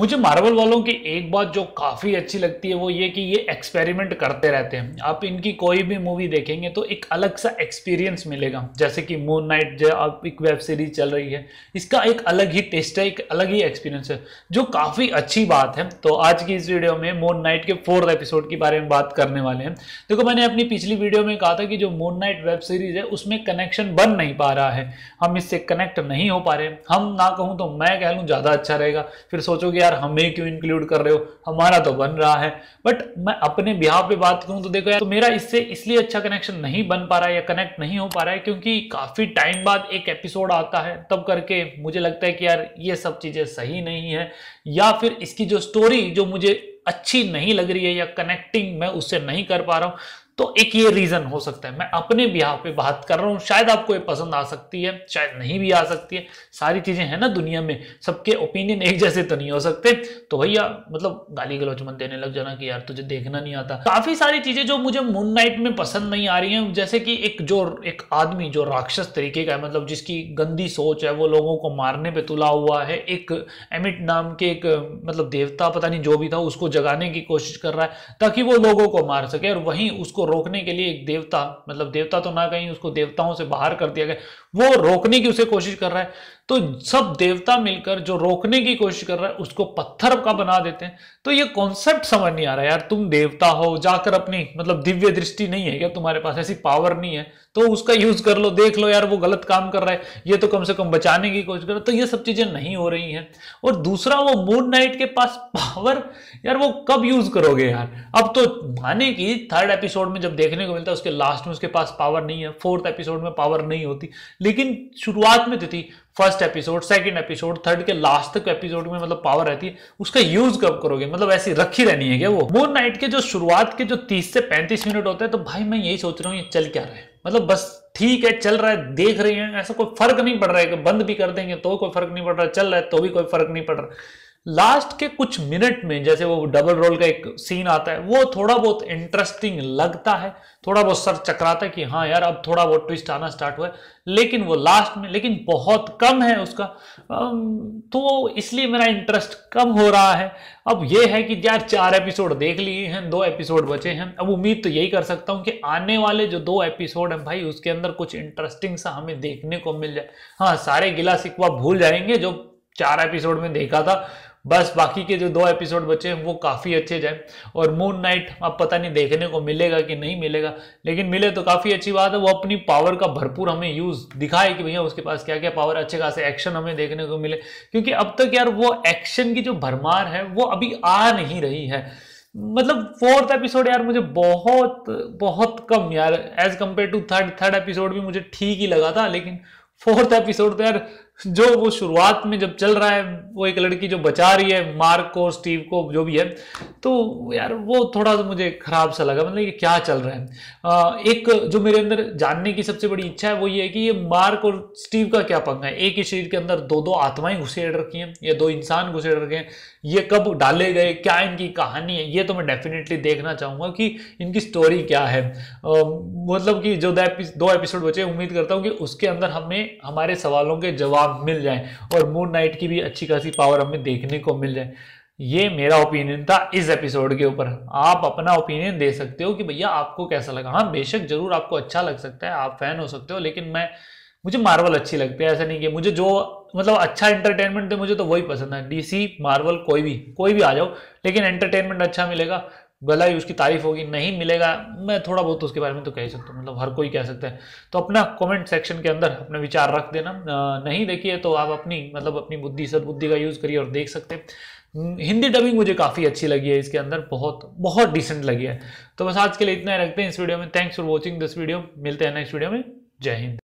मुझे मार्वल वालों की एक बात जो काफ़ी अच्छी लगती है वो ये कि ये एक्सपेरिमेंट करते रहते हैं आप इनकी कोई भी मूवी देखेंगे तो एक अलग सा एक्सपीरियंस मिलेगा जैसे कि मून नाइट जो आप एक वेब सीरीज चल रही है इसका एक अलग ही टेस्ट है एक अलग ही एक्सपीरियंस है जो काफ़ी अच्छी बात है तो आज की इस वीडियो में मून नाइट के फोर्थ एपिसोड के बारे में बात करने वाले हैं देखो मैंने अपनी पिछली वीडियो में कहा था कि जो मून नाइट वेब सीरीज है उसमें कनेक्शन बन नहीं पा रहा है हम इससे कनेक्ट नहीं हो पा रहे हम ना कहूँ तो मैं कह लूँ ज़्यादा अच्छा रहेगा फिर सोचोगे यार हमें क्यों इंक्लूड कर रहे हो हमारा तो बन रहा है बट मैं अपने बिहार पे बात करूं तो देखो यार तो मेरा इससे इसलिए अच्छा कनेक्शन नहीं बन पा रहा है या कनेक्ट नहीं हो पा रहा है क्योंकि काफी टाइम बाद एक एपिसोड आता है तब करके मुझे लगता है कि यार ये सब चीजें सही नहीं है या फिर इसकी जो स्टोरी जो मुझे अच्छी नहीं लग रही है या कनेक्टिंग मैं उससे नहीं कर पा रहा हूं तो एक ये रीजन हो सकता है मैं अपने बिहार पे बात कर रहा हूँ शायद आपको ये पसंद आ सकती है शायद नहीं भी आ सकती है सारी चीजें हैं ना दुनिया में सबके ओपिनियन एक जैसे तो नहीं हो सकते तो भैया मतलब गाली गलौच मन देने लग जाना कि यार तुझे देखना नहीं आता काफी सारी चीजें जो मुझे मून नाइट में पसंद नहीं आ रही है जैसे कि एक जो एक आदमी जो राक्षस तरीके का है मतलब जिसकी गंदी सोच है वो लोगों को मारने पर तुला हुआ है एक एमिट नाम के एक मतलब देवता पता नहीं जो भी था उसको जगाने की कोशिश कर रहा है ताकि वो लोगों को मार सके और वहीं उसको उसको रोकने के लिए एक देवता मतलब देवता तो ना कहीं उसको देवताओं से बाहर कर दिया गया वो रोकने की उसे कोशिश कर रहा है तो सब देवता मिलकर जो रोकने की कोशिश कर रहा है उसको पत्थर का बना देते हैं तो ये कॉन्सेप्ट समझ नहीं आ रहा यार तुम देवता हो जाकर अपनी मतलब दिव्य दृष्टि नहीं है क्या तुम्हारे पास ऐसी पावर नहीं है तो उसका यूज कर लो देख लो यार वो गलत काम कर रहा है ये तो कम से कम बचाने की कोशिश कर रहा है तो ये सब चीजें नहीं हो रही हैं और दूसरा वो मून नाइट के पास पावर यार वो कब यूज करोगे यार अब तो माने कि थर्ड एपिसोड में जब देखने को मिलता है उसके लास्ट में उसके पास पावर नहीं है फोर्थ एपिसोड में पावर नहीं होती लेकिन शुरुआत में तो थी first episode second episode third के लास्ट तक एपिसोड में मतलब पावर रहती है उसका यूज कब करोगे मतलब ऐसी रखी रहनी है क्या वो मून नाइट के जो शुरुआत के जो तीस से पैंतीस मिनट होते हैं तो भाई मैं यही सोच रहा हूँ ये चल क्या रहा है मतलब बस ठीक है चल रहा है देख रहे हैं ऐसा कोई फर्क नहीं पड़ रहा है कि बंद भी कर देंगे तो कोई फर्क नहीं पड़ रहा चल रहा है तो भी कोई फर्क नहीं पड़ रहा लास्ट के कुछ मिनट में जैसे वो डबल रोल का एक सीन आता है वो थोड़ा बहुत इंटरेस्टिंग लगता है थोड़ा बहुत सर चकराता है कि हाँ यार अब थोड़ा बहुत ट्विस्ट आना स्टार्ट हुआ है लेकिन वो लास्ट में लेकिन बहुत कम है उसका तो इसलिए मेरा इंटरेस्ट कम हो रहा है अब ये है कि यार चार एपिसोड देख लिए हैं दो एपिसोड बचे हैं अब उम्मीद तो यही कर सकता हूँ कि आने वाले जो दो एपिसोड हैं भाई उसके अंदर कुछ इंटरेस्टिंग सा हमें देखने को मिल जाए हाँ सारे गिला सिकवा भूल जाएंगे जो चार एपिसोड में देखा था बस बाकी के जो दो एपिसोड बचे हैं वो काफ़ी अच्छे जाए और मून नाइट आप पता नहीं देखने को मिलेगा कि नहीं मिलेगा लेकिन मिले तो काफ़ी अच्छी बात है वो अपनी पावर का भरपूर हमें यूज़ दिखाए कि भैया उसके पास क्या क्या पावर अच्छे खासे एक्शन हमें देखने को मिले क्योंकि अब तक यार वो एक्शन की जो भरमार है वो अभी आ नहीं रही है मतलब फोर्थ एपिसोड यार मुझे बहुत बहुत कम यार as compare to third third episode भी मुझे ठीक ही लगा था लेकिन फोर्थ एपिसोड तो यार जो वो शुरुआत में जब चल रहा है वो एक लड़की जो बचा रही है मार्क को स्टीव को जो भी है तो यार वो थोड़ा सा मुझे खराब सा लगा मतलब ये क्या चल रहा है आ, एक जो मेरे अंदर जानने की सबसे बड़ी इच्छा है वो ये है कि ये मार्क और स्टीव का क्या पंगा है एक ही शरीर के अंदर दो दो आत्माएं घुसेड़ रखी हैं या दो इंसान घुसेड़ रखे हैं ये कब डाले गए क्या इनकी कहानी है ये तो मैं डेफिनेटली देखना चाहूँगा कि इनकी स्टोरी क्या है मतलब कि जो दो एपिसोड बचे उम्मीद करता हूँ कि उसके अंदर हमें हमारे सवालों के जवाब लाभ मिल जाए और मून नाइट की भी अच्छी खासी पावर हमें देखने को मिल जाए ये मेरा ओपिनियन था इस एपिसोड के ऊपर आप अपना ओपिनियन दे सकते हो कि भैया आपको कैसा लगा हाँ बेशक जरूर आपको अच्छा लग सकता है आप फैन हो सकते हो लेकिन मैं मुझे मार्वल अच्छी लगती है ऐसा नहीं कि मुझे जो मतलब अच्छा एंटरटेनमेंट है मुझे तो वही पसंद है डीसी मार्वल कोई भी कोई भी आ जाओ लेकिन एंटरटेनमेंट अच्छा मिलेगा गला ही उसकी तारीफ होगी नहीं मिलेगा मैं थोड़ा बहुत तो उसके बारे में तो कह सकता हूँ मतलब हर कोई कह सकता है तो अपना कमेंट सेक्शन के अंदर अपने विचार रख देना नहीं देखिए तो आप अपनी मतलब अपनी बुद्धि सदबुद्धि का यूज़ करिए और देख सकते हैं हम्म, हिंदी डबिंग मुझे काफ़ी अच्छी लगी है इसके अंदर बहुत बहुत डिसेंट लगी है तो बस आज के लिए इतना ही रखते हैं इस वीडियो में thanks for watching this video मिलते हैं नेक्स्ट वीडियो में जय हिंद